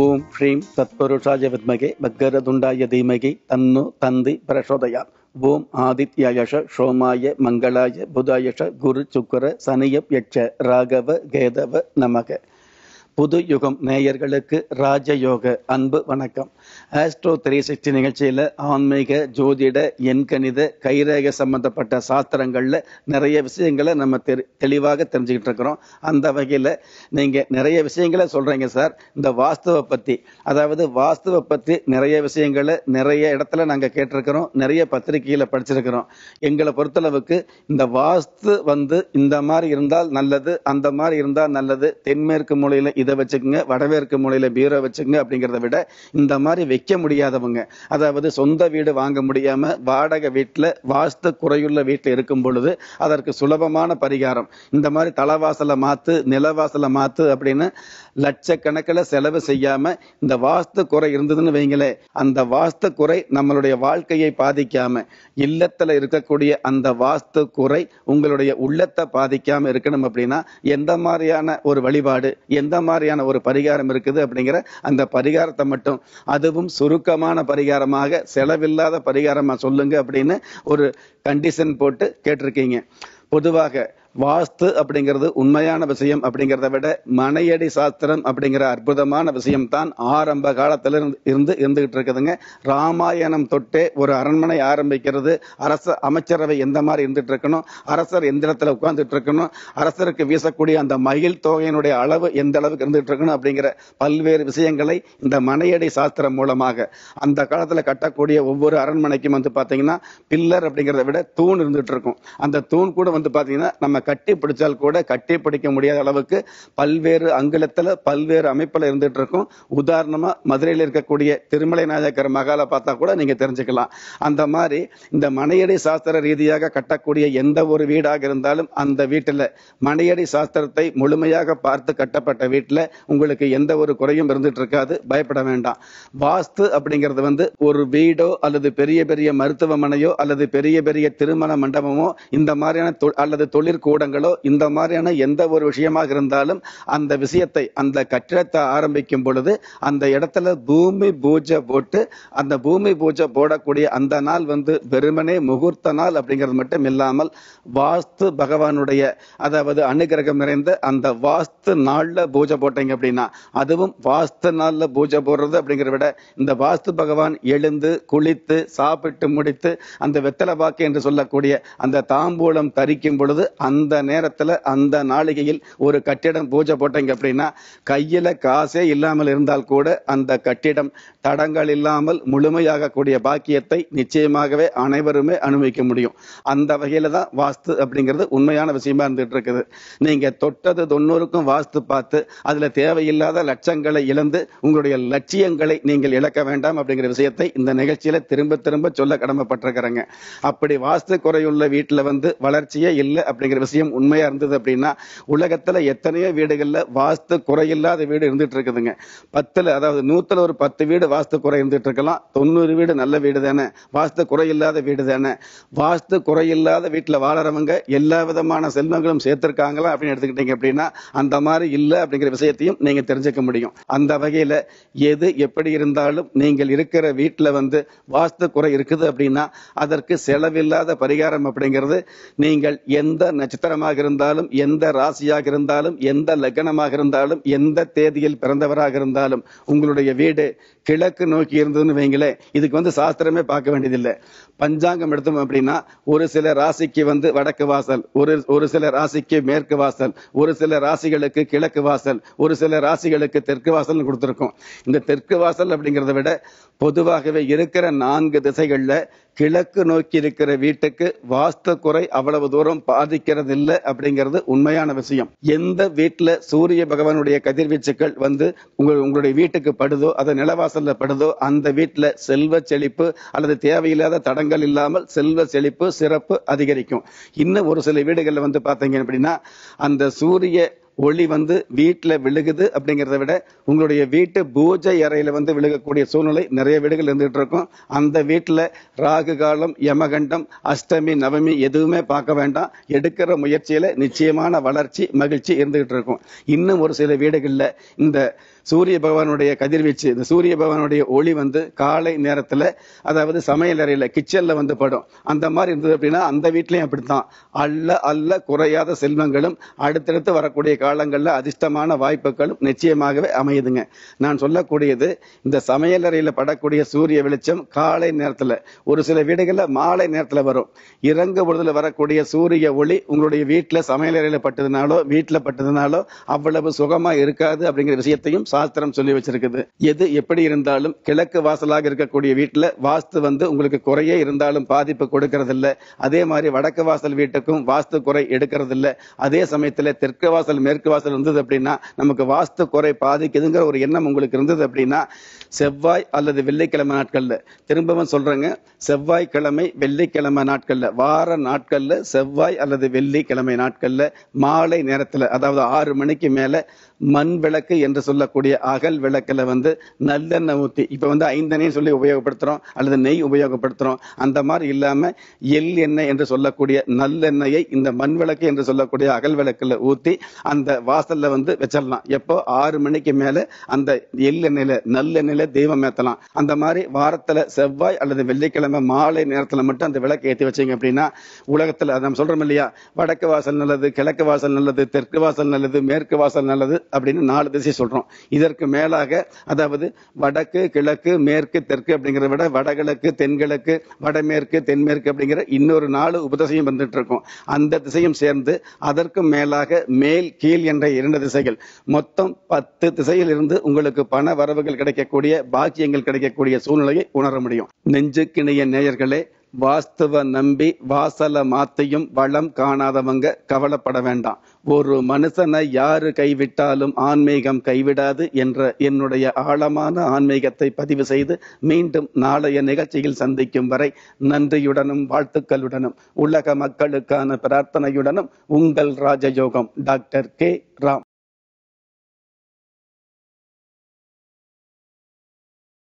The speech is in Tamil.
ஓம் ஸ்ரீம் சத்பருஷாய வித்மகே பக்கரதுண்டாய தீமகே தன்னு தந்தி பிரசோதயா ஓம் ஆதித்யாயஷ சோமாய மங்களாய புதாயஷ குரு சுக்கர சனியப் யட்ச ராகவ கேதவ நமக புது யுகம் நேயர்களுக்கு ராஜயோக அன்பு வணக்கம் ஆஸ்ட்ரோ த்ரீ நிகழ்ச்சியில் ஆன்மீக ஜோதிட எண்கணித கைரேக சம்பந்தப்பட்ட சாஸ்திரங்களில் நிறைய விஷயங்களை நம்ம தெ தெளிவாக தெரிஞ்சுக்கிட்டு இருக்கிறோம் அந்த வகையில் நீங்கள் நிறைய விஷயங்களை சொல்கிறீங்க சார் இந்த வாஸ்துவ பற்றி அதாவது வாஸ்துவ பற்றி நிறைய விஷயங்களை நிறைய இடத்துல நாங்கள் கேட்டிருக்கிறோம் நிறைய பத்திரிகையில் படிச்சிருக்கிறோம் எங்களை பொறுத்தளவுக்கு இந்த வாஸ்து வந்து இந்த மாதிரி இருந்தால் நல்லது அந்த மாதிரி இருந்தால் நல்லது தென்மேற்கு மூலையில் இதை வச்சுக்கோங்க வடமேற்கு மூலையில் பீரோ வச்சுக்கோங்க அப்படிங்கிறத விட இந்த மாதிரி விற்க முடியாதவங்க அதாவது சொந்த வீடு வாங்க முடியாமல் வாடகை வீட்டில் வாஸ்து குறையுள்ள வீட்டில் இருக்கும் பொழுது அதற்கு சுலபமான பரிகாரம் இந்த மாதிரி தலைவாசலை மாற்று நிலவாசலை மாற்று அப்படின்னு லட்சக்கணக்கில் செலவு செய்யாம இந்த வாஸ்து குறை இருந்ததுன்னு வைங்களே அந்த வாஸ்து குறை நம்மளுடைய வாழ்க்கையை பாதிக்காம இல்லத்துல இருக்கக்கூடிய அந்த வாஸ்து குறை உங்களுடைய உள்ளத்தை பாதிக்காம இருக்கணும் அப்படின்னா எந்த மாதிரியான ஒரு வழிபாடு எந்த மாதிரியான ஒரு பரிகாரம் இருக்குது அப்படிங்கிற அந்த பரிகாரத்தை மட்டும் அதுவும் சுருக்கமான பரிகாரமாக செலவில்லாத பரிகாரமாக சொல்லுங்க அப்படின்னு ஒரு கண்டிஷன் போட்டு கேட்டிருக்கீங்க பொதுவாக வாஸ்து அப்படிங்கிறது உண்மையான விஷயம் அப்படிங்கிறத விட மனையடி சாஸ்திரம் அப்படிங்கிற அற்புதமான விஷயம் தான் ஆரம்ப காலத்தில் இருந்து இருந்துகிட்டு இருக்குதுங்க ராமாயணம் தொட்டே ஒரு அரண்மனை ஆரம்பிக்கிறது அரச அமைச்சரவை எந்த மாதிரி இருந்துட்டு இருக்கணும் அரசர் எந்த இடத்துல உட்கார்ந்துட்டு இருக்கணும் அரசருக்கு வீசக்கூடிய அந்த மயில் தொகையினுடைய அளவு எந்த அளவுக்கு இருந்துட்டு இருக்கணும் அப்படிங்கிற பல்வேறு விஷயங்களை இந்த மனையடி சாஸ்திரம் மூலமாக அந்த காலத்தில் கட்டக்கூடிய ஒவ்வொரு அரண்மனைக்கும் வந்து பார்த்தீங்கன்னா பில்லர் அப்படிங்கிறத விட தூண் இருந்துட்டு இருக்கும் அந்த தூண் கூட வந்து பார்த்தீங்கன்னா நம்ம கட்டி பிடிச்சால் கூட கட்டி பிடிக்க முடியாத அளவுக்கு பல்வேறு அங்குலத்தில் பல்வேறு அமைப்பில் இருந்துட்டு இருக்கும் உதாரணமாக மதுரையில் இருக்கக்கூடிய திருமலை நாயக்கர் மகாலை பார்த்தா கூட நீங்கள் தெரிஞ்சுக்கலாம் அந்த மாதிரி இந்த மனையடி சாஸ்திர ரீதியாக கட்டக்கூடிய எந்த ஒரு வீடாக இருந்தாலும் அந்த வீட்டில் மனையடி சாஸ்திரத்தை முழுமையாக பார்த்து கட்டப்பட்ட வீட்டில் உங்களுக்கு எந்த ஒரு குறையும் இருந்துட்டு இருக்காது பயப்பட வேண்டாம் வாஸ்து அப்படிங்கிறது வந்து ஒரு வீடோ அல்லது பெரிய பெரிய மருத்துவமனையோ அல்லது பெரிய பெரிய திருமண மண்டபமோ இந்த மாதிரியான அல்லது தொழிற்கூடம் கூடங்களோ இந்த மாதிரியான எந்த ஒரு விஷயமாக இருந்தாலும் அந்த விஷயத்தை அந்த கட்டிடத்தை ஆரம்பிக்கும் பொழுது அந்த இடத்துல பூமி பூஜை போட்டு அந்த பூமி பூஜை போடக்கூடிய அந்த நாள் வந்து வெறுமனே முகூர்த்த நாள் அப்படிங்கிறது மட்டும் இல்லாமல் வாஸ்து பகவானுடைய அதாவது அனுகிரகம் நிறைந்த அந்த வாஸ்து நாளில் பூஜை போட்டீங்க அப்படின்னா அதுவும் வாஸ்து நாளில் பூஜை போடுறது அப்படிங்கிறத விட இந்த வாஸ்து பகவான் எழுந்து குளித்து சாப்பிட்டு முடித்து அந்த வெத்தலை பாக்கு என்று சொல்லக்கூடிய அந்த தாம்பூலம் தரிக்கும் பொழுது அந்த அந்த நேரத்தில் அந்த நாளிகையில் ஒரு கட்டிடம் பூஜை போட்டீங்க அப்படின்னா கையில் காசே இல்லாமல் இருந்தால் கூட அந்த கட்டிடம் தடங்கள் இல்லாமல் முழுமையாக கூடிய பாக்கியத்தை நிச்சயமாகவே அனைவருமே அனுபவிக்க முடியும் அந்த வகையில் தான் வாஸ்து அப்படிங்கிறது உண்மையான விஷயமா இருந்துட்டு இருக்குது நீங்க தொட்டது தொண்ணூறுக்கும் வாஸ்து பார்த்து அதுல தேவையில்லாத லட்சங்களை இழந்து உங்களுடைய லட்சியங்களை நீங்கள் இழக்க வேண்டாம் அப்படிங்கிற விஷயத்தை இந்த நிகழ்ச்சியில திரும்ப திரும்ப சொல்ல கடமைப்பட்டிருக்கிறேங்க அப்படி வாஸ்து குறையுள்ள வீட்டில் வந்து வளர்ச்சியே இல்லை அப்படிங்கிற விஷயம் உண்மையா இருந்தது அப்படின்னா உலகத்துல எத்தனையோ வீடுகள்ல வாஸ்து குறையில்லாத வீடு இருந்துட்டு இருக்குதுங்க பத்துல அதாவது நூத்துல ஒரு பத்து வீடு வாஸ்து குறை இருந்துட்டு இருக்கலாம் தொண்ணூறு வீடு நல்ல வீடு தானே வாஸ்து குறையில்லாத வீடு தானே வாஸ்து குறையில்லாத வீட்டுல வாழறவங்க எல்லா விதமான செல்வங்களும் சேர்த்திருக்காங்களா அப்படின்னு எடுத்துக்கிட்டீங்க அப்படின்னா அந்த மாதிரி இல்லை அப்படிங்கிற விஷயத்தையும் நீங்க தெரிஞ்சுக்க முடியும் அந்த வகையில எது எப்படி இருந்தாலும் நீங்கள் இருக்கிற வீட்டுல வந்து வாஸ்து குறை இருக்குது அப்படின்னா அதற்கு செலவில்லாத பரிகாரம் அப்படிங்கிறது நீங்கள் எந்த நட்சத்திர நட்சத்திரமாக இருந்தாலும் எந்த ராசியாக இருந்தாலும் எந்த லக்னமாக இருந்தாலும் எந்த தேதியில் பிறந்தவராக இருந்தாலும் உங்களுடைய வீடு கிழக்கு நோக்கி இருந்ததுன்னு வைங்களேன் இதுக்கு வந்து சாஸ்திரமே பார்க்க வேண்டியதில்லை பஞ்சாங்கம் எடுத்தோம் அப்படின்னா ஒரு சில ராசிக்கு வந்து வடக்கு வாசல் ஒரு ஒரு சில ராசிக்கு மேற்கு வாசல் ஒரு சில ராசிகளுக்கு கிழக்கு வாசல் ஒரு சில ராசிகளுக்கு தெற்கு வாசல் கொடுத்துருக்கோம் இந்த தெற்கு வாசல் அப்படிங்கிறத விட பொதுவாகவே இருக்கிற நான்கு திசைகளில் கிழக்கு நோக்கி இருக்கிற வீட்டுக்கு வாஸ்து குறை அவ்வளவு தூரம் பாதிக்கிறது இல்லை அப்படிங்கிறது உண்மையான விஷயம் எந்த வீட்டில் சூரிய பகவானுடைய கதிர்வீச்சுக்கள் வந்து உங்கள் உங்களுடைய வீட்டுக்கு படுதோ அதை நிலவாச வாசல்ல படுதோ அந்த வீட்டில் செல்வ செழிப்பு அல்லது தேவையில்லாத தடங்கள் இல்லாமல் செல்வ செழிப்பு சிறப்பு அதிகரிக்கும் இன்னும் ஒரு சில வீடுகளில் வந்து பார்த்தீங்க அப்படின்னா அந்த சூரிய ஒளி வந்து வீட்டில் விழுகுது அப்படிங்கிறத விட உங்களுடைய வீட்டு பூஜை அறையில் வந்து விழுகக்கூடிய சூழ்நிலை நிறைய வீடுகள் இருந்துகிட்டு இருக்கும் அந்த வீட்டில் ராகு காலம் யமகண்டம் அஷ்டமி நவமி எதுவுமே பார்க்க வேண்டாம் எடுக்கிற முயற்சியில் நிச்சயமான வளர்ச்சி மகிழ்ச்சி இருந்துகிட்டு இருக்கும் இன்னும் ஒரு சில வீடுகளில் இந்த சூரிய பகவானுடைய கதிர்வீச்சு இந்த சூரிய பகவானுடைய ஒளி வந்து காலை நேரத்தில் அதாவது சமையல் அறையில் கிச்சனில் வந்து படும் அந்த மாதிரி இருந்தது அப்படின்னா அந்த வீட்லேயும் அப்படித்தான் அல்ல அல்ல குறையாத செல்வங்களும் அடுத்தடுத்து வரக்கூடிய கால காலங்களில் அதிர்ஷ்டமான வாய்ப்புகளும் நிச்சயமாகவே அமையுதுங்க நான் சொல்லக்கூடியது இந்த சமையலறையில் படக்கூடிய சூரிய வெளிச்சம் காலை நேரத்தில் ஒரு சில வீடுகளில் மாலை நேரத்தில் வரும் இறங்கு பொழுதுல வரக்கூடிய சூரிய ஒளி உங்களுடைய வீட்டில் சமையலறையில் பட்டதுனாலோ வீட்டில் பட்டதுனாலோ அவ்வளவு சுகமாக இருக்காது அப்படிங்கிற விஷயத்தையும் சாஸ்திரம் சொல்லி வச்சிருக்குது எது எப்படி இருந்தாலும் கிழக்கு வாசலாக இருக்கக்கூடிய வீட்டில் வாஸ்து வந்து உங்களுக்கு குறையே இருந்தாலும் பாதிப்பு கொடுக்கறதில்ல அதே மாதிரி வடக்கு வாசல் வீட்டுக்கும் வாஸ்து குறை எடுக்கிறதில்ல அதே சமயத்தில் தெற்கு வாசல் மேற்கு வாசல் இருந்தது அப்படின்னா நமக்கு வாஸ்து குறை பாதிக்குதுங்கிற ஒரு எண்ணம் உங்களுக்கு இருந்தது அப்படின்னா செவ்வாய் அல்லது வெள்ளிக்கிழமை நாட்கள்ல திரும்பவும் சொல்றேங்க செவ்வாய்க்கிழமை வெள்ளிக்கிழமை நாட்கள்ல வார நாட்கள்ல செவ்வாய் அல்லது வெள்ளிக்கிழமை நாட்கள்ல மாலை நேரத்துல அதாவது ஆறு மணிக்கு மேல மண் விளக்கு என்று சொல்லக்கூடிய அகல் விளக்கில் வந்து நல்லெண்ணெய் ஊற்றி இப்போ வந்து ஐந்தெண்ணெய் சொல்லி உபயோகப்படுத்துகிறோம் அல்லது நெய் உபயோகப்படுத்துகிறோம் அந்த மாதிரி இல்லாமல் எள் எண்ணெய் என்று சொல்லக்கூடிய நல்லெண்ணெயை இந்த மண் விளக்கு என்று சொல்லக்கூடிய அகல் விளக்கில் ஊற்றி அந்த அந்த வாசல்ல வந்து வச்சிடலாம் எப்போ ஆறு மணிக்கு மேல அந்த எள்ள நிலை நல்ல நிலை தெய்வம் ஏத்தலாம் அந்த மாதிரி வாரத்துல செவ்வாய் அல்லது வெள்ளிக்கிழமை மாலை நேரத்துல மட்டும் அந்த விளக்கு ஏற்றி வச்சீங்க அப்படின்னா உலகத்துல நம்ம சொல்றோம் இல்லையா வடக்கு வாசல் நல்லது கிழக்கு வாசல் நல்லது தெற்கு வாசல் நல்லது மேற்கு வாசல் நல்லது அப்படின்னு நாலு திசை சொல்றோம் இதற்கு மேலாக அதாவது வடக்கு கிழக்கு மேற்கு தெற்கு அப்படிங்கிறத விட வடகிழக்கு தென்கிழக்கு வடமேற்கு தென்மேற்கு அப்படிங்கிற இன்னொரு நாலு உபதிசையும் வந்துட்டு இருக்கும் அந்த திசையும் சேர்ந்து அதற்கும் மேலாக மேல் கீழ் கீழ் என்ற இரண்டு திசைகள் மொத்தம் பத்து திசையில் இருந்து உங்களுக்கு பண வரவுகள் கிடைக்கக்கூடிய பாக்கியங்கள் கிடைக்கக்கூடிய சூழ்நிலையை உணர முடியும் நெஞ்சுக்கிணைய நேயர்களே வாஸ்துவ நம்பி வாசல மாத்தையும் வளம் காணாதவங்க கவலைப்பட வேண்டாம் ஒரு மனுஷனை யாரு கைவிட்டாலும் ஆன்மீகம் கைவிடாது என்ற என்னுடைய ஆழமான ஆன்மீகத்தை பதிவு செய்து மீண்டும் நாளைய நிகழ்ச்சியில் சந்திக்கும் வரை நன்றியுடனும் வாழ்த்துக்களுடனும் உலக மக்களுக்கான பிரார்த்தனையுடனும் உங்கள் ராஜயோகம் டாக்டர் கே ராம்